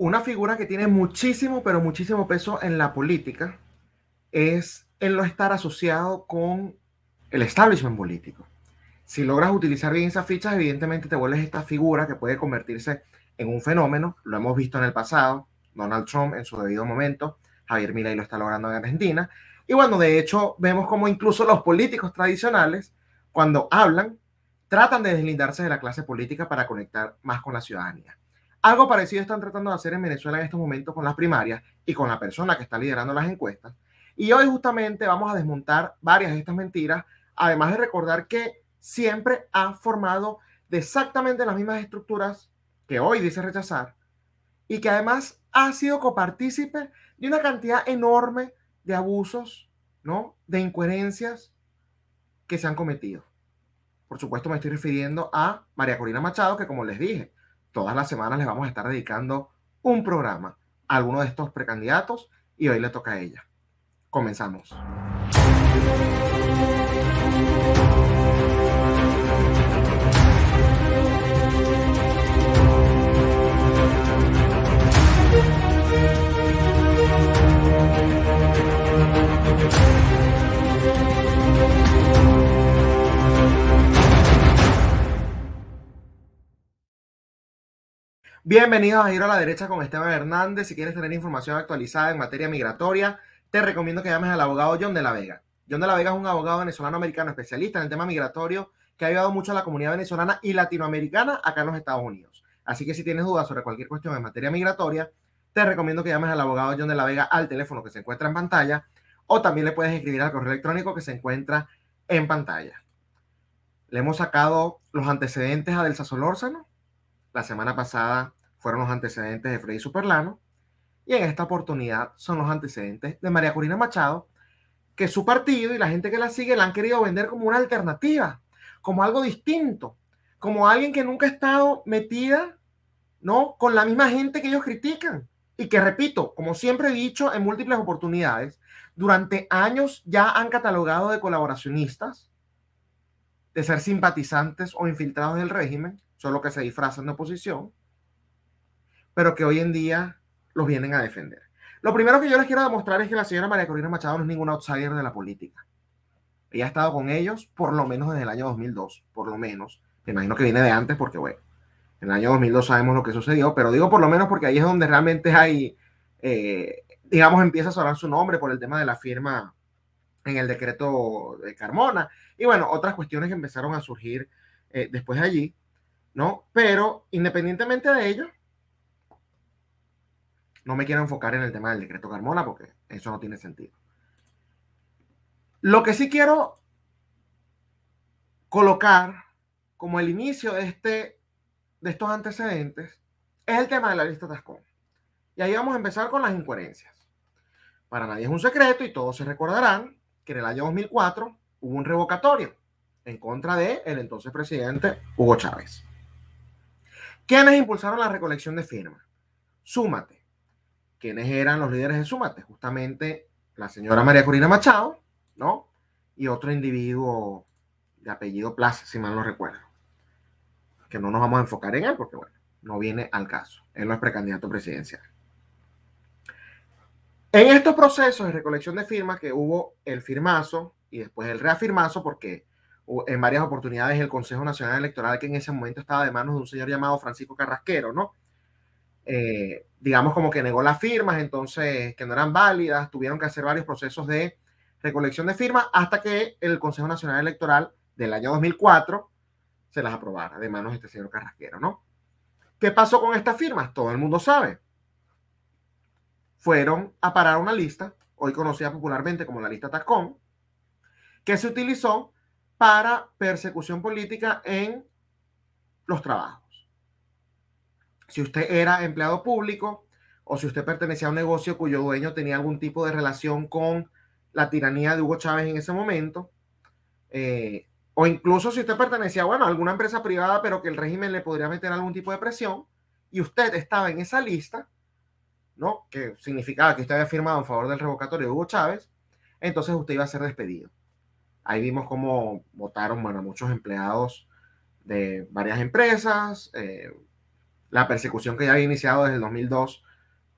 Una figura que tiene muchísimo, pero muchísimo peso en la política es el no estar asociado con el establishment político. Si logras utilizar bien esas fichas, evidentemente te vuelves esta figura que puede convertirse en un fenómeno. Lo hemos visto en el pasado, Donald Trump en su debido momento, Javier Milei lo está logrando en Argentina. Y bueno, de hecho, vemos como incluso los políticos tradicionales, cuando hablan, tratan de deslindarse de la clase política para conectar más con la ciudadanía. Algo parecido están tratando de hacer en Venezuela en estos momentos con las primarias y con la persona que está liderando las encuestas. Y hoy justamente vamos a desmontar varias de estas mentiras, además de recordar que siempre ha formado de exactamente las mismas estructuras que hoy dice rechazar y que además ha sido copartícipe de una cantidad enorme de abusos, ¿no? De incoherencias que se han cometido. Por supuesto me estoy refiriendo a María Corina Machado, que como les dije, Todas las semanas les vamos a estar dedicando un programa a alguno de estos precandidatos y hoy le toca a ella. Comenzamos. Bienvenidos a Giro a la Derecha con Esteban Hernández. Si quieres tener información actualizada en materia migratoria, te recomiendo que llames al abogado John de la Vega. John de la Vega es un abogado venezolano-americano especialista en el tema migratorio que ha ayudado mucho a la comunidad venezolana y latinoamericana acá en los Estados Unidos. Así que si tienes dudas sobre cualquier cuestión en materia migratoria, te recomiendo que llames al abogado John de la Vega al teléfono que se encuentra en pantalla o también le puedes escribir al correo electrónico que se encuentra en pantalla. Le hemos sacado los antecedentes a Delsa Solórzano, la semana pasada fueron los antecedentes de Freddy Superlano y en esta oportunidad son los antecedentes de María Corina Machado, que su partido y la gente que la sigue la han querido vender como una alternativa, como algo distinto, como alguien que nunca ha estado metida, ¿no? Con la misma gente que ellos critican y que repito, como siempre he dicho en múltiples oportunidades, durante años ya han catalogado de colaboracionistas, de ser simpatizantes o infiltrados del régimen, solo que se disfrazan de oposición, pero que hoy en día los vienen a defender. Lo primero que yo les quiero demostrar es que la señora María Corina Machado no es ninguna outsider de la política. Ella ha estado con ellos por lo menos desde el año 2002, por lo menos. Me imagino que viene de antes porque, bueno, en el año 2002 sabemos lo que sucedió, pero digo por lo menos porque ahí es donde realmente hay, eh, digamos, empieza a sonar su nombre por el tema de la firma en el decreto de Carmona y bueno, otras cuestiones que empezaron a surgir eh, después de allí. ¿no? Pero independientemente de ello, no me quiero enfocar en el tema del decreto Carmona porque eso no tiene sentido. Lo que sí quiero colocar como el inicio de, este, de estos antecedentes es el tema de la lista Tascón. Y ahí vamos a empezar con las incoherencias. Para nadie es un secreto y todos se recordarán que en el año 2004 hubo un revocatorio en contra de el entonces presidente Hugo Chávez. ¿Quiénes impulsaron la recolección de firmas? Súmate. ¿Quiénes eran los líderes de Súmate? Justamente la señora María Corina Machado, ¿no? Y otro individuo de apellido Plaza, si mal no recuerdo. Que no nos vamos a enfocar en él porque, bueno, no viene al caso. Él no es precandidato presidencial. En estos procesos de recolección de firmas que hubo el firmazo y después el reafirmazo, porque en varias oportunidades el Consejo Nacional Electoral, que en ese momento estaba de manos de un señor llamado Francisco Carrasquero, ¿no? Eh, digamos como que negó las firmas, entonces que no eran válidas, tuvieron que hacer varios procesos de recolección de firmas hasta que el Consejo Nacional Electoral del año 2004 se las aprobara de manos de este señor Carrasquero, ¿no? ¿Qué pasó con estas firmas? Todo el mundo sabe. Fueron a parar una lista, hoy conocida popularmente como la lista Tacón, que se utilizó para persecución política en los trabajos. Si usted era empleado público o si usted pertenecía a un negocio cuyo dueño tenía algún tipo de relación con la tiranía de Hugo Chávez en ese momento, eh, o incluso si usted pertenecía bueno, a alguna empresa privada, pero que el régimen le podría meter algún tipo de presión, y usted estaba en esa lista, ¿no? que significaba que usted había firmado en favor del revocatorio de Hugo Chávez, entonces usted iba a ser despedido. Ahí vimos cómo votaron, bueno, muchos empleados de varias empresas, eh, la persecución que ya había iniciado desde el 2002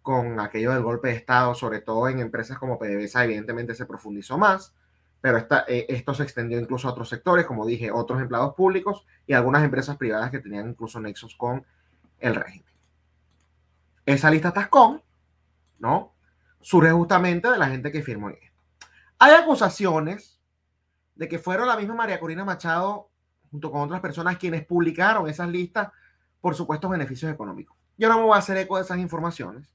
con aquello del golpe de Estado, sobre todo en empresas como PDVSA, evidentemente se profundizó más, pero esta, eh, esto se extendió incluso a otros sectores, como dije, otros empleados públicos y algunas empresas privadas que tenían incluso nexos con el régimen. Esa lista TASCON ¿no? Surge justamente de la gente que firmó esto. Hay acusaciones de que fueron la misma María Corina Machado junto con otras personas quienes publicaron esas listas por supuestos beneficios económicos. Yo no me voy a hacer eco de esas informaciones,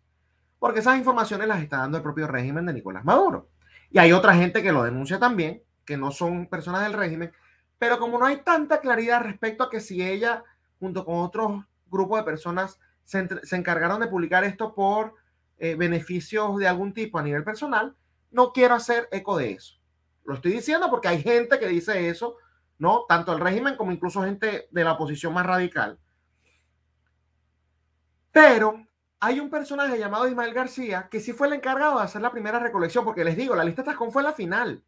porque esas informaciones las está dando el propio régimen de Nicolás Maduro. Y hay otra gente que lo denuncia también, que no son personas del régimen, pero como no hay tanta claridad respecto a que si ella, junto con otros grupos de personas, se, encargaron de publicar esto por eh, beneficios de algún tipo a nivel personal, no quiero hacer eco de eso. Lo estoy diciendo porque hay gente que dice eso, ¿no? Tanto el régimen como incluso gente de la oposición más radical. Pero hay un personaje llamado Ismael García que sí fue el encargado de hacer la primera recolección, porque les digo, la lista Tascón fue la final.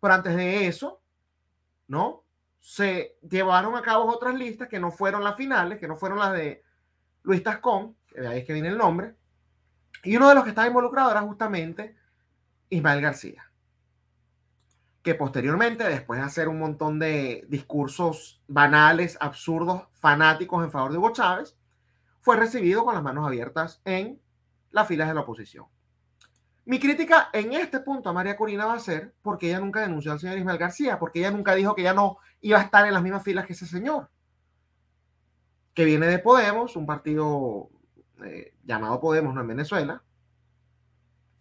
Pero antes de eso, ¿no? Se llevaron a cabo otras listas que no fueron las finales, que no fueron las de Luis Tascón, que de ahí es que viene el nombre. Y uno de los que estaba involucrado era justamente Ismael García que posteriormente, después de hacer un montón de discursos banales, absurdos, fanáticos en favor de Hugo Chávez, fue recibido con las manos abiertas en las filas de la oposición. Mi crítica en este punto a María Corina va a ser porque ella nunca denunció al señor Ismael García, porque ella nunca dijo que ya no iba a estar en las mismas filas que ese señor, que viene de Podemos, un partido eh, llamado Podemos, no en Venezuela,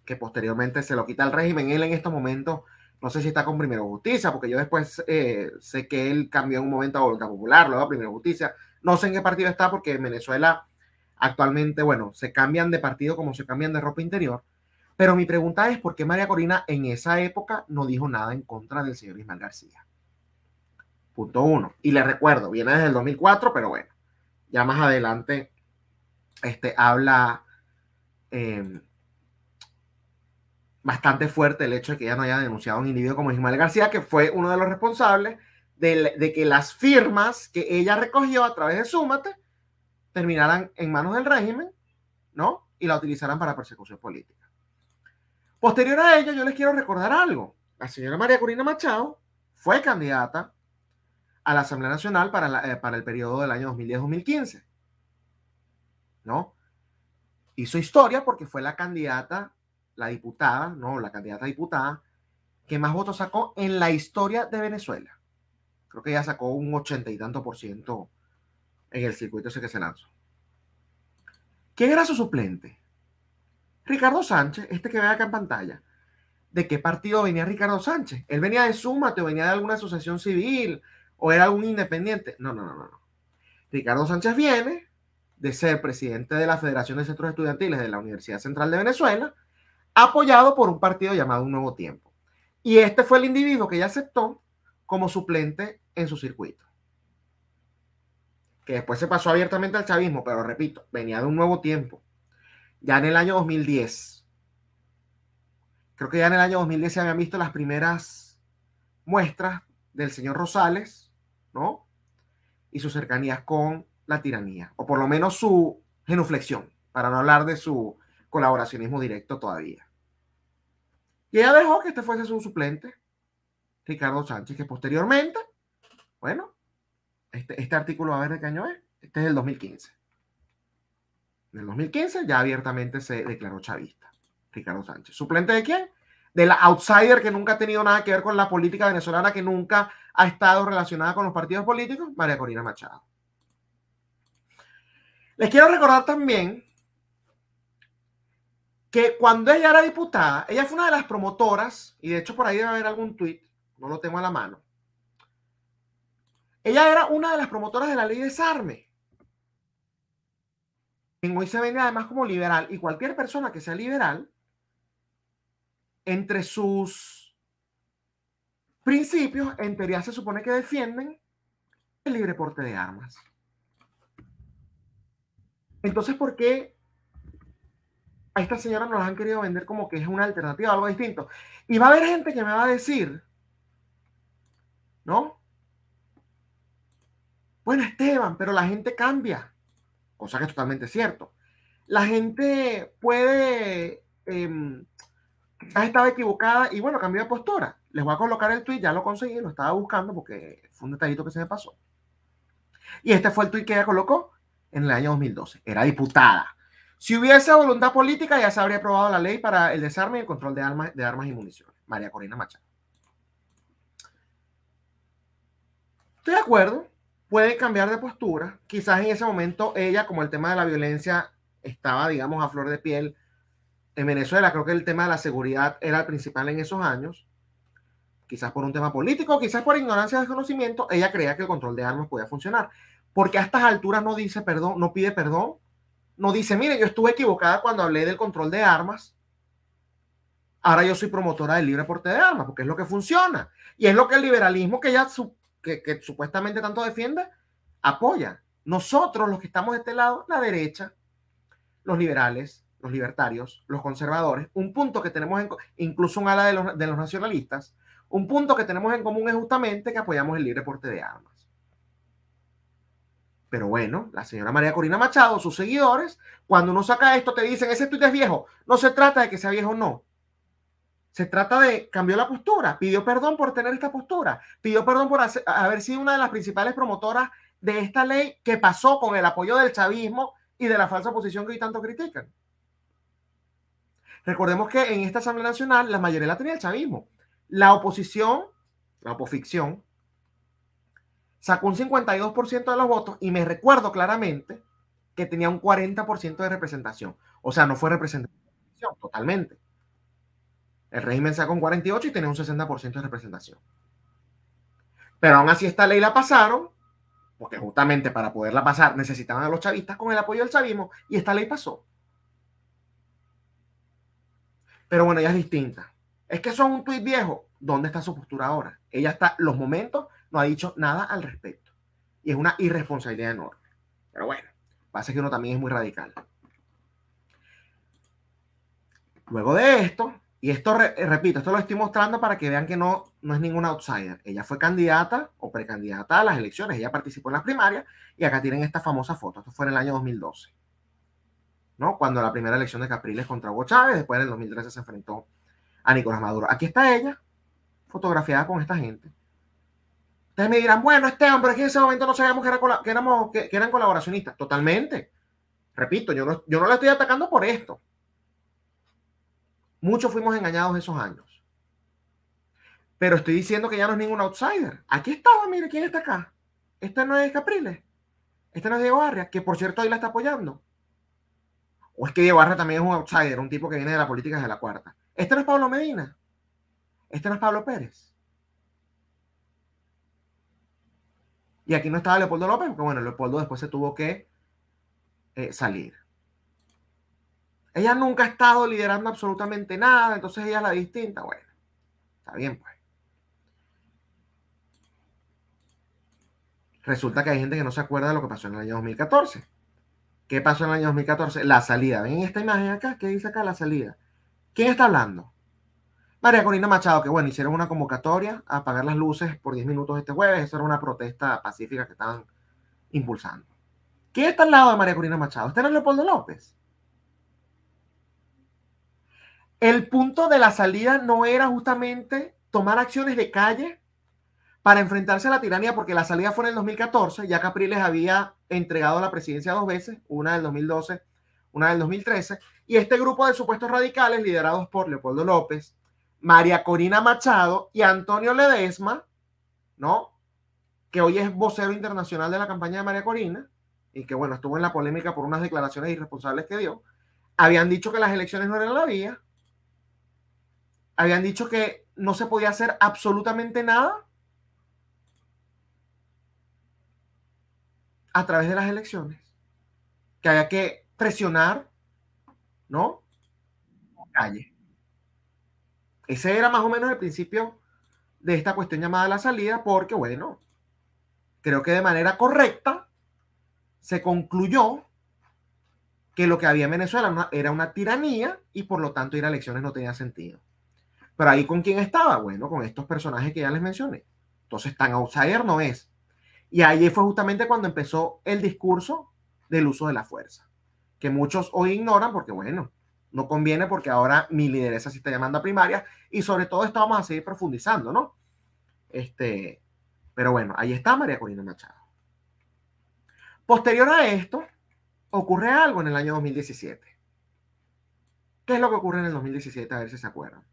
que posteriormente se lo quita el régimen. Él en estos momentos no sé si está con Primero Justicia, porque yo después eh, sé que él cambió en un momento a Volta Popular, luego a Primero Justicia. No sé en qué partido está, porque en Venezuela actualmente, bueno, se cambian de partido como se cambian de ropa interior. Pero mi pregunta es, ¿por qué María Corina en esa época no dijo nada en contra del señor Ismael García? Punto uno. Y le recuerdo, viene desde el 2004, pero bueno, ya más adelante este, habla... Em, bastante fuerte el hecho de que ella no haya denunciado a un individuo como Ismael García, que fue uno de los responsables de, que las firmas que ella recogió a través de Súmate terminaran en manos del régimen, ¿no? Y la utilizaran para persecución política. Posterior a ello, yo les quiero recordar algo. La señora María Corina Machado fue candidata a la Asamblea Nacional para, eh, para el periodo del año 2010-2015, ¿no? Hizo historia porque fue la candidata la diputada, no, la candidata diputada, que más votos sacó en la historia de Venezuela. Creo que ya sacó un ochenta y tanto por ciento en el circuito ese que se lanzó. ¿Quién era su suplente? Ricardo Sánchez, este que ve acá en pantalla. ¿De qué partido venía Ricardo Sánchez? ¿Él venía de Súmate o venía de alguna asociación civil o era un independiente? No, no, no, no. Ricardo Sánchez viene de ser presidente de la Federación de Centros Estudiantiles de la Universidad Central de Venezuela apoyado por un partido llamado Un Nuevo Tiempo. Y este fue el individuo que ella aceptó como suplente en su circuito. Que después se pasó abiertamente al chavismo, pero repito, venía de un nuevo tiempo. Ya en el año 2010. Creo que ya en el año 2010 se habían visto las primeras muestras del señor Rosales, ¿no? Y sus cercanías con la tiranía, o por lo menos su genuflexión, para no hablar de su colaboracionismo directo todavía. Y ella dejó que este fuese su suplente, Ricardo Sánchez, que posteriormente, bueno, este, este artículo, a ver de qué año es, este es del 2015. En el 2015 ya abiertamente se declaró chavista, Ricardo Sánchez. ¿Suplente de quién? De la outsider que nunca ha tenido nada que ver con la política venezolana, que nunca ha estado relacionada con los partidos políticos, María Corina Machado. Les quiero recordar también que cuando ella era diputada, ella fue una de las promotoras, y de hecho por ahí debe haber algún tuit, no lo tengo a la mano. Ella era una de las promotoras de la ley de desarme. En hoy se vende además como liberal, y cualquier persona que sea liberal, entre sus principios, en teoría se supone que defienden el libre porte de armas. Entonces, ¿por qué a esta señora nos han querido vender como que es una alternativa, algo distinto. Y va a haber gente que me va a decir, ¿no? Bueno, Esteban, pero la gente cambia, cosa que es totalmente cierto. La gente puede, eh, em, estaba equivocada y bueno, cambió de postura. Les voy a colocar el tweet, ya lo conseguí, lo estaba buscando porque fue un detallito que se me pasó. Y este fue el tweet que ella colocó en el año 2012. Era diputada si hubiese voluntad política, ya se habría aprobado la ley para el desarme y el control de armas, de armas y municiones. María Corina Machado. Estoy de acuerdo, puede cambiar de postura. Quizás en ese momento ella, como el tema de la violencia estaba, digamos, a flor de piel en Venezuela, creo que el tema de la seguridad era el principal en esos años. Quizás por un tema político, quizás por ignorancia de desconocimiento, ella creía que el control de armas podía funcionar. Porque a estas alturas no dice perdón, no pide perdón no dice, mire, yo estuve equivocada cuando hablé del control de armas. Ahora yo soy promotora del libre porte de armas, porque es lo que funciona. Y es lo que el liberalismo que ya que, supuestamente tanto defiende, apoya. Nosotros, los que estamos de este lado, la derecha, los liberales, los libertarios, los conservadores, un punto que tenemos, en, incluso un ala de de los nacionalistas, un punto que tenemos en común es justamente que apoyamos el libre porte de armas. Pero bueno, la señora María Corina Machado, sus seguidores, cuando uno saca esto, te dicen, ese tuit es viejo. No se trata de que sea viejo o no. Se trata de, cambió la postura, pidió perdón por tener esta postura, pidió perdón por haber sido una de las principales promotoras de esta ley que pasó con el apoyo del chavismo y de la falsa oposición que hoy tanto critican. Recordemos que en esta Asamblea Nacional la mayoría la tenía el chavismo. La oposición, la opoficción, sacó un 52% de los votos y me recuerdo claramente que tenía un 40% de representación. O sea, no fue representación totalmente. El régimen sacó un 48% y tenía un 60% de representación. Pero aún así esta ley la pasaron, porque justamente para poderla pasar necesitaban a los chavistas con el apoyo del chavismo y esta ley pasó. Pero bueno, ella es distinta. Es que son un tuit viejo. ¿Dónde está su postura ahora? Ella está los momentos no ha dicho nada al respecto. Y es una irresponsabilidad enorme. Pero bueno, pasa que uno también es muy radical. Luego de esto, y esto, eh, repito, esto lo estoy mostrando para que vean que no, no es ninguna outsider. Ella fue candidata o precandidata a las elecciones, ella participó en las primarias y acá tienen esta famosa foto. Esto fue en el año 2012, ¿no? Cuando la primera elección de Capriles contra Hugo Chávez, después en el 2013 se enfrentó a Nicolás Maduro. Aquí está ella, fotografiada con esta gente. Ustedes me dirán, bueno, Esteban, pero es que en ese momento no sabíamos que, éramos, que, eran colaboracionistas. Totalmente. Repito, yo no, yo no la estoy atacando por esto. Muchos fuimos engañados esos años. Pero estoy diciendo que ya no es ningún outsider. Aquí estaba, mire, ¿quién está acá? Este no es Capriles. Este no es Diego Arria, que por cierto ahí la está apoyando. O es que Diego Arria también es un outsider, un tipo que viene de la política de la cuarta. Este no es Pablo Medina. Este no es Pablo Pérez. Y aquí no estaba Leopoldo López, porque bueno, Leopoldo después se tuvo que eh, salir. Ella nunca ha estado liderando absolutamente nada, entonces ella es la distinta. Bueno, está bien, pues. Resulta que hay gente que no se acuerda de lo que pasó en el año 2014. ¿Qué pasó en el año 2014? La salida. ¿Ven esta imagen acá? ¿Qué dice acá? La salida. ¿Quién está hablando? María Corina Machado, que bueno, hicieron una convocatoria a apagar las luces por 10 minutos este jueves. Eso era una protesta pacífica que estaban impulsando. ¿Qué está al lado de María Corina Machado? Está era Leopoldo López. El punto de la salida no era justamente tomar acciones de calle para enfrentarse a la tiranía, porque la salida fue en el 2014, ya Capriles había entregado la presidencia dos veces, una del 2012, una del 2013, y este grupo de supuestos radicales liderados por Leopoldo López, María Corina Machado y Antonio Ledesma, ¿no? Que hoy es vocero internacional de la campaña de María Corina y que, bueno, estuvo en la polémica por unas declaraciones irresponsables que dio, habían dicho que las elecciones no eran la vía, habían dicho que no se podía hacer absolutamente nada a través de las elecciones, que había que presionar, ¿no? Calle. Ese era más o menos el principio de esta cuestión llamada la salida, porque bueno, creo que de manera correcta se concluyó que lo que había en Venezuela era una tiranía y por lo tanto ir a elecciones no tenía sentido. Pero ahí con quién estaba, bueno, con estos personajes que ya les mencioné. Entonces tan outsider no es. Y ahí fue justamente cuando empezó el discurso del uso de la fuerza, que muchos hoy ignoran porque bueno, no conviene porque ahora mi lideresa se está llamando a primaria y sobre todo esto vamos a seguir profundizando, ¿no? Este, pero bueno, ahí está María Corina Machado. Posterior a esto, ocurre algo en el año 2017. ¿Qué es lo que ocurre en el 2017? A ver si se acuerdan.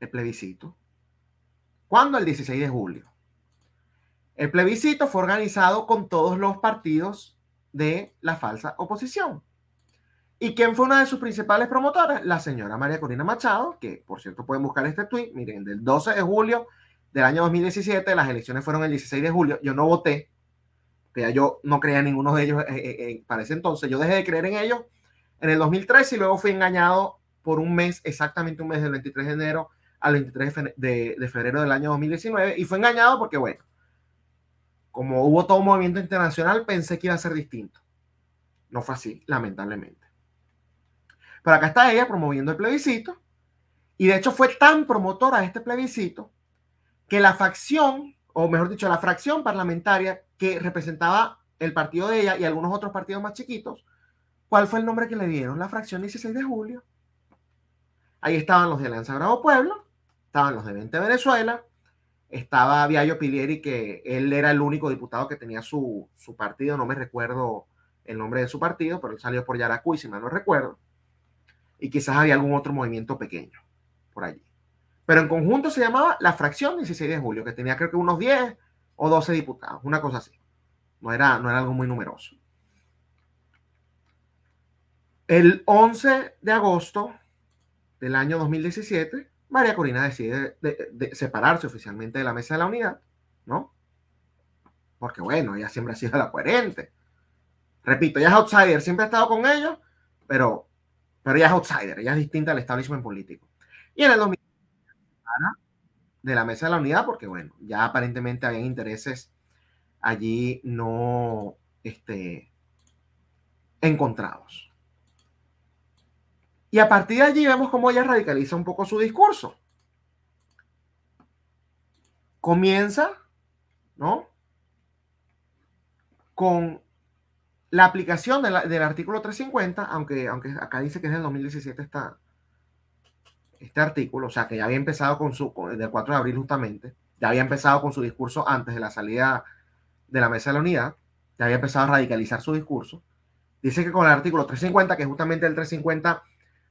El plebiscito. ¿Cuándo? El 16 de julio. El plebiscito fue organizado con todos los partidos de la falsa oposición. ¿Y quién fue una de sus principales promotoras? La señora María Corina Machado, que por cierto pueden buscar este tweet. Miren, del 12 de julio del año 2017, las elecciones fueron el 16 de julio. Yo no voté, que yo no creía en ninguno de ellos eh, eh, eh, para ese entonces. Yo dejé de creer en ellos en el 2003 y luego fui engañado por un mes, exactamente un mes, del 23 de enero al 23 de, febrero del año 2019. Y fue engañado porque, bueno, como hubo todo un movimiento internacional, pensé que iba a ser distinto. No fue así, lamentablemente. Pero acá está ella promoviendo el plebiscito y de hecho fue tan promotora de este plebiscito que la facción, o mejor dicho, la fracción parlamentaria que representaba el partido de ella y algunos otros partidos más chiquitos, ¿cuál fue el nombre que le dieron? La fracción 16 de julio. Ahí estaban los de Alianza Bravo Pueblo, estaban los de 20 Venezuela, estaba Viallo Pilieri, que él era el único diputado que tenía su, su partido, no me recuerdo el nombre de su partido, pero él salió por Yaracuy, si mal no recuerdo y quizás había algún otro movimiento pequeño por allí. Pero en conjunto se llamaba la fracción 16 de julio, que tenía creo que unos 10 o 12 diputados, una cosa así. No era, no era algo muy numeroso. El 11 de agosto del año 2017, María Corina decide separarse oficialmente de la Mesa de la Unidad, ¿no? Porque bueno, ella siempre ha sido la coherente. Repito, ella es outsider, siempre ha estado con ellos, pero pero ella es outsider, ella es distinta al establishment político. Y en el 2000 de la mesa de la unidad, porque bueno, ya aparentemente habían intereses allí no este, encontrados. Y a partir de allí vemos cómo ella radicaliza un poco su discurso. Comienza, ¿no? Con la aplicación del artículo 350, aunque, aunque acá dice que es del 2017 está este artículo, o sea que ya había empezado con su, del 4 de abril justamente, ya había empezado con su discurso antes de la salida de la mesa de la unidad, ya había empezado a radicalizar su discurso. Dice que con el artículo 350, que justamente el 350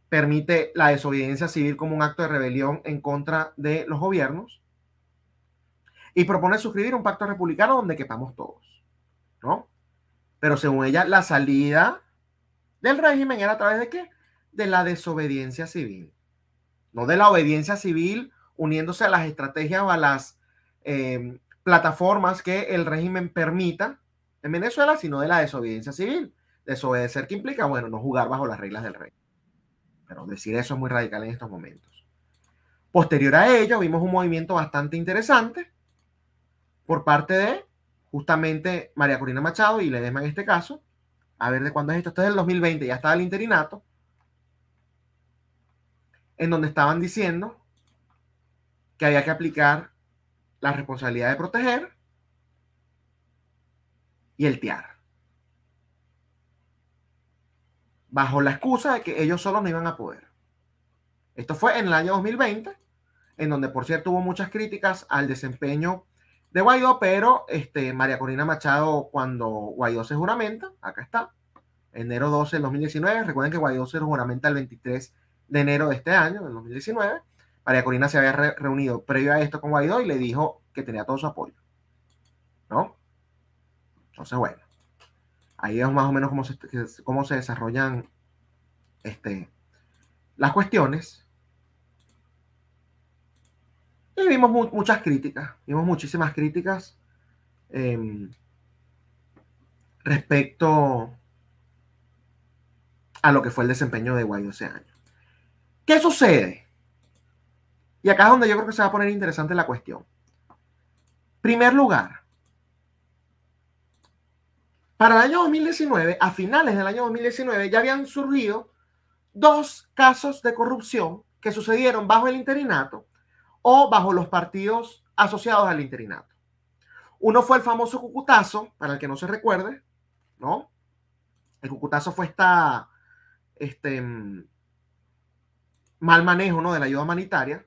permite la desobediencia civil como un acto de rebelión en contra de los gobiernos, y propone suscribir un pacto republicano donde quepamos todos, ¿no? Pero según ella, la salida del régimen era a través de qué? De la desobediencia civil. No de la obediencia civil uniéndose a las estrategias o a las em, plataformas que el régimen permita en Venezuela, sino de la desobediencia civil. Desobedecer que implica, bueno, no jugar bajo las reglas del rey. Pero decir eso es muy radical en estos momentos. Posterior a ello, vimos un movimiento bastante interesante por parte de justamente María Corina Machado y Ledesma en este caso. A ver de cuándo es esto. Esto es del 2020, ya estaba el interinato. En donde estaban diciendo que había que aplicar la responsabilidad de proteger y el tiar. Bajo la excusa de que ellos solos no iban a poder. Esto fue en el año 2020, en donde por cierto hubo muchas críticas al desempeño de Guaidó, pero este, María Corina Machado, cuando Guaidó se juramenta, acá está, enero 12 del 2019, recuerden que Guaidó se juramenta el 23 de enero de este año, del 2019, María Corina se había reunido previo a esto con Guaidó y le dijo que tenía todo su apoyo, ¿no? Entonces, bueno, ahí es más o menos cómo se, cómo se desarrollan este, las cuestiones. Y vimos muchas críticas, vimos muchísimas críticas em, respecto a lo que fue el desempeño de Guaidó ese año. ¿Qué sucede? Y acá es donde yo creo que se va a poner interesante la cuestión. Primer lugar, para el año 2019, a finales del año 2019, ya habían surgido dos casos de corrupción que sucedieron bajo el interinato o bajo los partidos asociados al interinato. Uno fue el famoso cucutazo, para el que no se recuerde, ¿no? El cucutazo fue esta, este, mm, mal manejo, ¿no? De la ayuda humanitaria,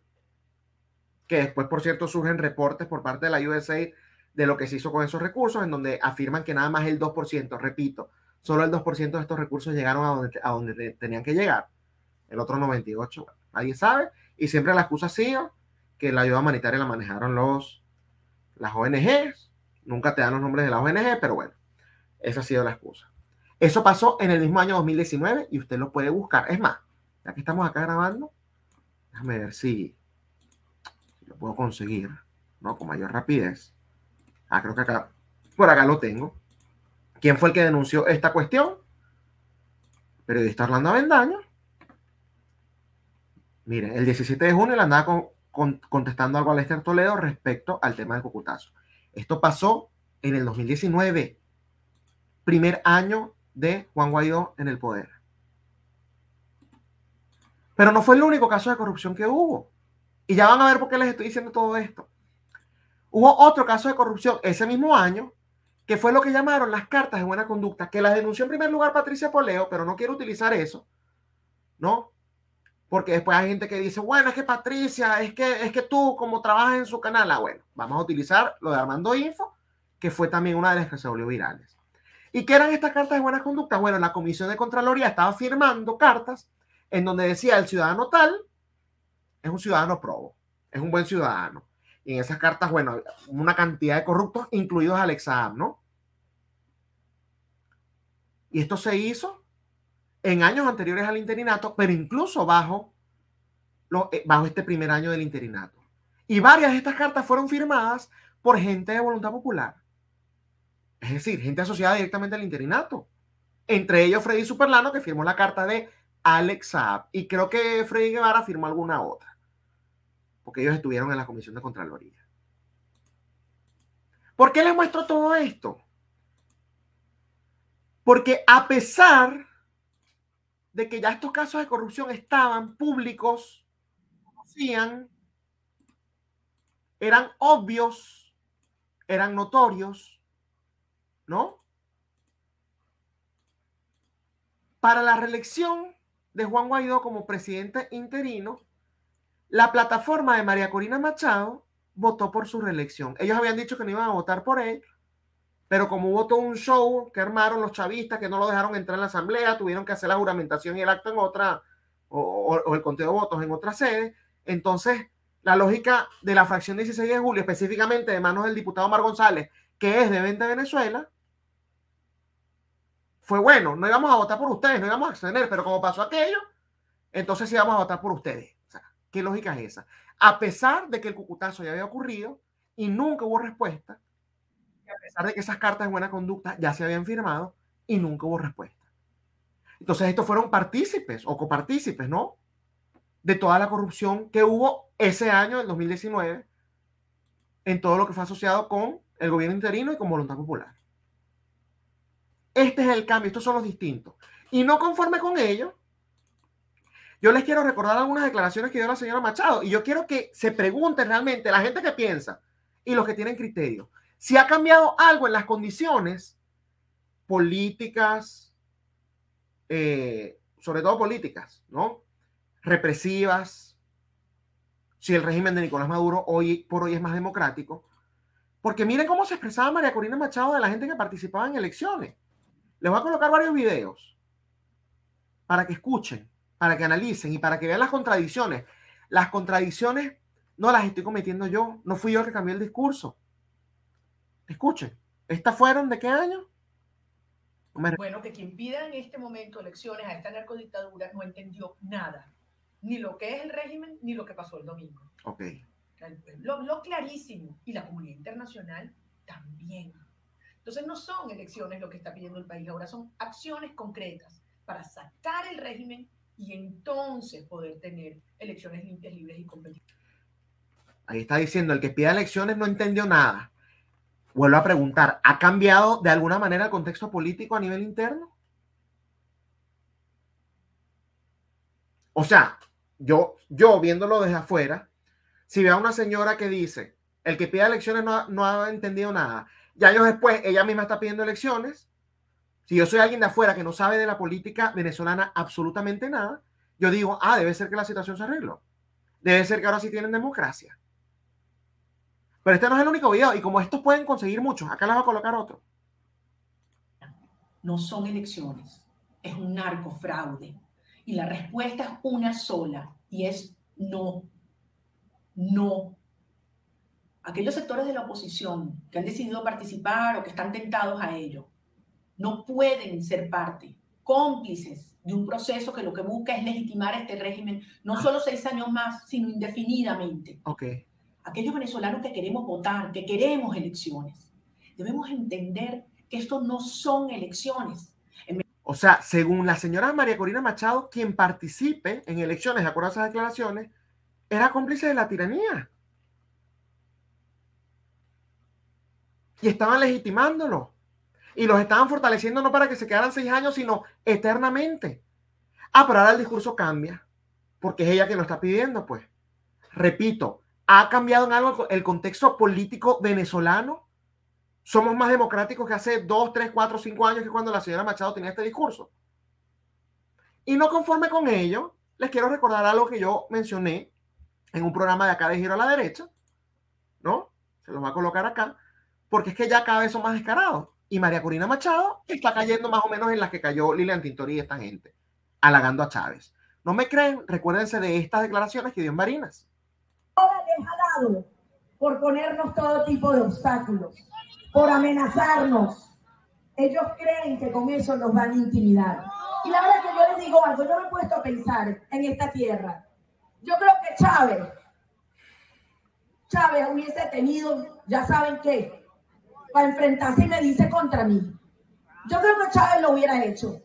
que después, por cierto, surgen reportes por parte de la USAID de lo que se hizo con esos recursos, en donde afirman que nada más el 2%, repito, solo el 2% de estos recursos llegaron a donde, tenían que llegar. El otro 98, nadie sabe, y siempre la excusa sigue que la ayuda humanitaria la manejaron los, las ONGs. Nunca te dan los nombres de las ONG, pero bueno, esa ha sido la excusa. Eso pasó en el mismo año 2019 y usted lo puede buscar. Es más, ya que estamos acá grabando, déjame ver si, lo puedo conseguir, ¿no? Con mayor rapidez. Ah, creo que acá, por acá lo tengo. ¿Quién fue el que denunció esta cuestión? Periodista Orlando Avendaño. Mire, el 17 de junio la andaba con contestando algo a Lester Toledo respecto al tema del Cocutazo. Esto pasó en el 2019, primer año de Juan Guaidó en el poder. Pero no fue el único caso de corrupción que hubo. Y ya van a ver por qué les estoy diciendo todo esto. Hubo otro caso de corrupción ese mismo año, que fue lo que llamaron las cartas de buena conducta, que las denunció en primer lugar Patricia Poleo, pero no quiero utilizar eso, ¿no? Porque después hay gente que dice, bueno, es que Patricia, es que, es que tú como trabajas en su canal, ah, bueno, vamos a utilizar lo de Armando Info, que fue también una de las que se volvió virales. ¿Y qué eran estas cartas de buenas conductas? Bueno, la Comisión de Contraloría estaba firmando cartas en donde decía el ciudadano tal es un ciudadano probo, es un buen ciudadano. Y en esas cartas, bueno, una cantidad de corruptos, incluidos Alex Saab, ¿no? Y esto se hizo en años anteriores al interinato, pero incluso bajo, eh, bajo este primer año del interinato. Y varias de estas cartas fueron firmadas por gente de voluntad popular. Es decir, gente asociada directamente al interinato. Entre ellos Freddy Superlano, que firmó la carta de Alex Saab. Y creo que Freddy Guevara firmó alguna otra. Porque ellos estuvieron en la Comisión de Contraloría. ¿Por qué les muestro todo esto? Porque a pesar de que ya estos casos de corrupción estaban públicos, eran obvios, eran notorios, ¿no? Para la reelección de Juan Guaidó como presidente interino, la plataforma de María Corina Machado votó por su reelección. Ellos habían dicho que no iban a votar por él, pero como hubo todo un show que armaron los chavistas que no lo dejaron entrar en la asamblea, tuvieron que hacer la juramentación y el acto en otra, o, el conteo de votos en otra sede, entonces la lógica de la fracción 16 de julio, específicamente de manos del diputado Mar González, que es de Venta Venezuela, fue bueno, no íbamos a votar por ustedes, no íbamos a abstener, pero como pasó aquello, entonces sí íbamos a votar por ustedes. ¿Qué lógica es esa? A pesar de que el cucutazo ya había ocurrido y nunca hubo respuesta, a pesar de que esas cartas de buena conducta ya se habían firmado y nunca hubo respuesta. Entonces estos fueron partícipes o copartícipes, ¿no? De toda la corrupción que hubo ese año, el 2019, en todo lo que fue asociado con el gobierno interino y con voluntad popular. Este es el cambio, estos son los distintos. Y no conforme con ello, yo les quiero recordar algunas declaraciones que dio la señora Machado y yo quiero que se pregunten realmente la gente que piensa y los que tienen criterio. Si ha cambiado algo en las condiciones políticas, eh, sobre todo políticas, ¿no? Represivas. Si el régimen de Nicolás Maduro hoy por hoy es más democrático. Porque miren cómo se expresaba María Corina Machado de la gente que participaba en elecciones. Les voy a colocar varios videos para que escuchen, para que analicen y para que vean las contradicciones. Las contradicciones no las estoy cometiendo yo, no fui yo el que cambió el discurso. Escuche, ¿estas fueron de qué año? Bueno, que quien pida en este momento elecciones a esta narcodictadura no entendió nada, ni lo que es el régimen, ni lo que pasó el domingo. Ok. Lo, lo clarísimo. Y la comunidad internacional también. Entonces no son elecciones lo que está pidiendo el país ahora, son acciones concretas para sacar el régimen y entonces poder tener elecciones limpias, libres y competitivas. Ahí está diciendo, el que pida elecciones no entendió nada vuelvo a preguntar, ¿ha cambiado de alguna manera el contexto político a nivel interno? O sea, yo, yo viéndolo desde afuera, si veo a una señora que dice, el que pide elecciones no, no ha entendido nada, y años después ella misma está pidiendo elecciones, si yo soy alguien de afuera que no sabe de la política venezolana absolutamente nada, yo digo, ah, debe ser que la situación se arregló. Debe ser que ahora sí tienen democracia. Pero este no es el único video y como estos pueden conseguir muchos, acá les va a colocar otro. No son elecciones, es un narcofraude. Y la respuesta es una sola y es no, no. Aquellos sectores de la oposición que han decidido participar o que están tentados a ello, no pueden ser parte, cómplices de un proceso que lo que busca es legitimar este régimen, no ah. solo seis años más, sino indefinidamente. Okay aquellos venezolanos que queremos votar, que queremos elecciones, debemos entender que esto no son elecciones. O sea, según la señora María Corina Machado, quien participe en elecciones, de acuerdo a esas declaraciones, era cómplice de la tiranía. Y estaban legitimándolo. Y los estaban fortaleciendo no para que se quedaran seis años, sino eternamente. Ah, pero ahora el discurso cambia, porque es ella que lo está pidiendo, pues. Repito, ¿Ha cambiado en algo el contexto político venezolano? ¿Somos más democráticos que hace 2, 3, 4, cinco años que cuando la señora Machado tenía este discurso? Y no conforme con ello, les quiero recordar algo que yo mencioné en un programa de acá de Giro a la Derecha, ¿no? Se los va a colocar acá, porque es que ya cada vez son más descarados. Y María Corina Machado está cayendo más o menos en las que cayó Lilian Tintori y esta gente, halagando a Chávez. ¿No me creen? Recuérdense de estas declaraciones que dio en Marinas por ponernos todo tipo de obstáculos, por amenazarnos. Ellos creen que con eso nos van a intimidar. Y la verdad es que yo les digo algo, yo me he puesto a pensar en esta tierra. Yo creo que Chávez, Chávez hubiese tenido, ya saben qué, para enfrentarse y me dice contra mí. Yo creo que Chávez lo hubiera hecho.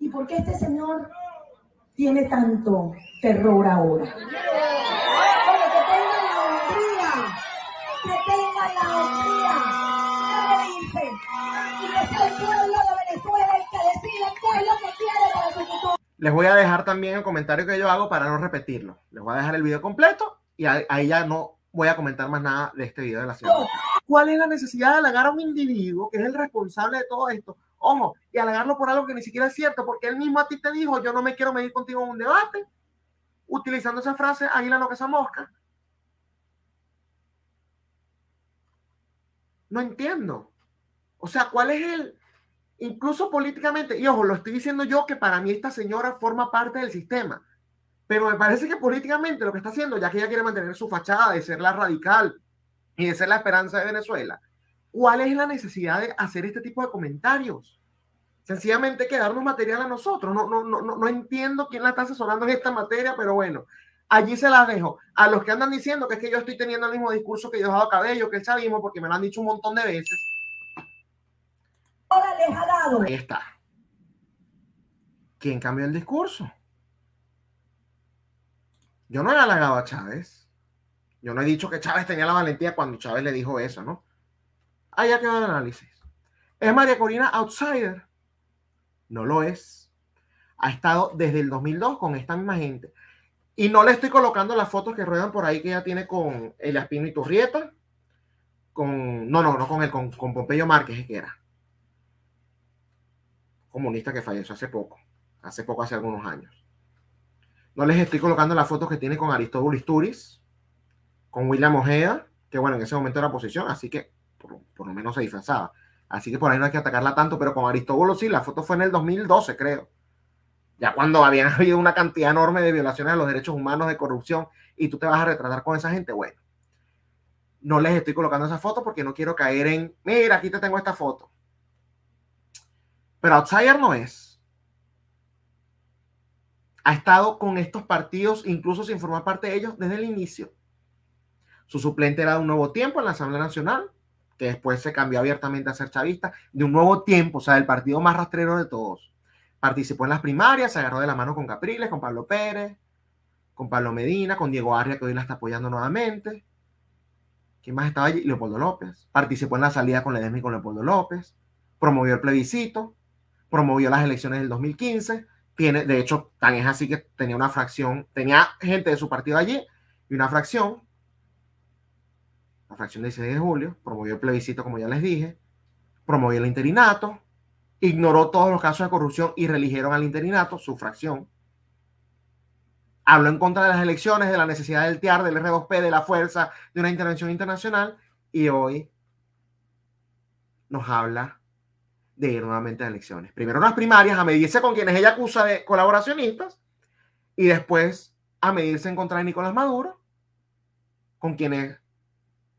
¿Y por qué este señor tiene tanto terror ahora? Les voy a dejar también el comentario que yo hago para no repetirlo. Les voy a dejar el video completo y ahí ya no voy a comentar más nada de este video de la ciudad. ¿Cuál es la necesidad de halagar a un individuo que es el responsable de todo esto? Ojo, y halagarlo por algo que ni siquiera es cierto, porque él mismo a ti te dijo, yo no me quiero medir contigo en un debate, utilizando esa frase, águila no que esa mosca. No entiendo. O sea, ¿cuál es el, incluso políticamente, y ojo, lo estoy diciendo yo que para mí esta señora forma parte del sistema, pero me parece que políticamente lo que está haciendo, ya que ella quiere mantener su fachada de ser la radical y de ser la esperanza de Venezuela, ¿cuál es la necesidad de hacer este tipo de comentarios? Sencillamente quedarnos material a nosotros. No, no, no, no entiendo quién la está asesorando en esta materia, pero bueno, allí se las dejo. A los que andan diciendo que es que yo estoy teniendo el mismo discurso que yo he dado cabello, que el chavismo, porque me lo han dicho un montón de veces ahora les ha dado. Ahí está. ¿Quién cambió el discurso? Yo no he halagado a Chávez. Yo no he dicho que Chávez tenía la valentía cuando Chávez le dijo eso, ¿no? Ahí ya quedó el análisis. ¿Es María Corina outsider? No lo es. Ha estado desde el 2002 con esta misma gente. Y no le estoy colocando las fotos que ruedan por ahí que ella tiene con El Aspino y Turrieta. Con, no, no, no con el, con, con Pompeyo Márquez, es que era comunista que falleció hace poco, hace poco, hace algunos años. No les estoy colocando las fotos que tiene con Aristóbulo Isturiz, con William Ojeda, que bueno, en ese momento era oposición, así que por, lo menos se disfrazaba. Así que por ahí no hay que atacarla tanto, pero con Aristóbulo sí, la foto fue en el 2012, creo. Ya cuando habían habido una cantidad enorme de violaciones a los derechos humanos, de corrupción, y tú te vas a retratar con esa gente, bueno. No les estoy colocando esa foto porque no quiero caer en, mira, aquí te tengo esta foto. Pero outsider no es. Ha estado con estos partidos, incluso sin formar parte de ellos, desde el inicio. Su suplente era de un nuevo tiempo en la Asamblea Nacional, que después se cambió abiertamente a ser chavista, de un nuevo tiempo, o sea, el partido más rastrero de todos. Participó en las primarias, se agarró de la mano con Capriles, con Pablo Pérez, con Pablo Medina, con Diego Arria, que hoy la está apoyando nuevamente. ¿Quién más estaba allí? Leopoldo López. Participó en la salida con Ledesma y con Leopoldo López. Promovió el plebiscito promovió las elecciones del 2015, tiene, de hecho, tan es así que tenía una fracción, tenía gente de su partido allí y una fracción, la fracción del 16 de julio, promovió el plebiscito, como ya les dije, promovió el interinato, ignoró todos los casos de corrupción y religieron al interinato, su fracción. Habló en contra de las elecciones, de la necesidad del TIAR, del R2P, de la fuerza, de una intervención internacional y hoy nos habla de ir nuevamente a elecciones. Primero unas primarias a medirse con quienes ella acusa de colaboracionistas y después a medirse en contra de Nicolás Maduro, con quienes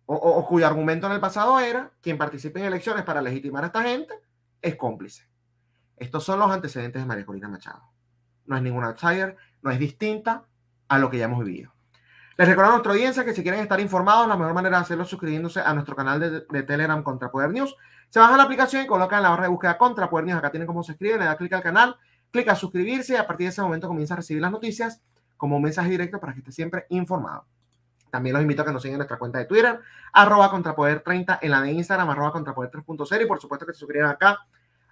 o, cuyo argumento en el pasado era quien participe en elecciones para legitimar a esta gente es cómplice. Estos son los antecedentes de María Corina Machado. No es ninguna outsider, no es distinta a lo que ya hemos vivido. Les recuerdo a nuestra audiencia que si quieren estar informados, la mejor manera de hacerlo es suscribiéndose a nuestro canal de, de Telegram Contra Poder News se baja la aplicación y colocan la barra de búsqueda contra Puernios. Acá tienen cómo se escribe, le da clic al canal, clic a suscribirse y a partir de ese momento comienza a recibir las noticias como un mensaje directo para que esté siempre informado. También los invito a que nos sigan en nuestra cuenta de Twitter, arroba contrapoder30, en la de Instagram, arroba contrapoder3.0 y por supuesto que se suscriban acá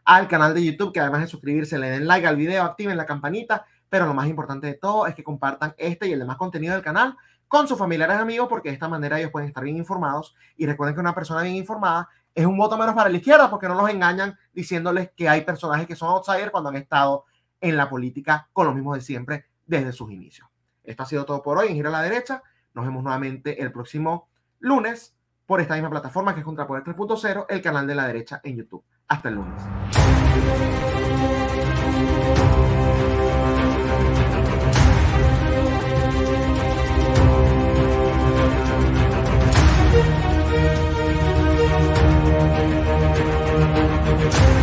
al canal de YouTube, que además de suscribirse, le den like al video, activen la campanita, pero lo más importante de todo es que compartan este y el demás contenido del canal con sus familiares y amigos, porque de esta manera ellos pueden estar bien informados. Y recuerden que una persona bien informada es un voto menos para la izquierda porque no nos engañan diciéndoles que hay personajes que son outsiders cuando han estado en la política con los mismos de siempre desde sus inicios. Esto ha sido todo por hoy en Giro a la Derecha. Nos vemos nuevamente el próximo lunes por esta misma plataforma que es Contrapoder 3.0, el canal de la derecha en YouTube. Hasta el lunes. Thank you.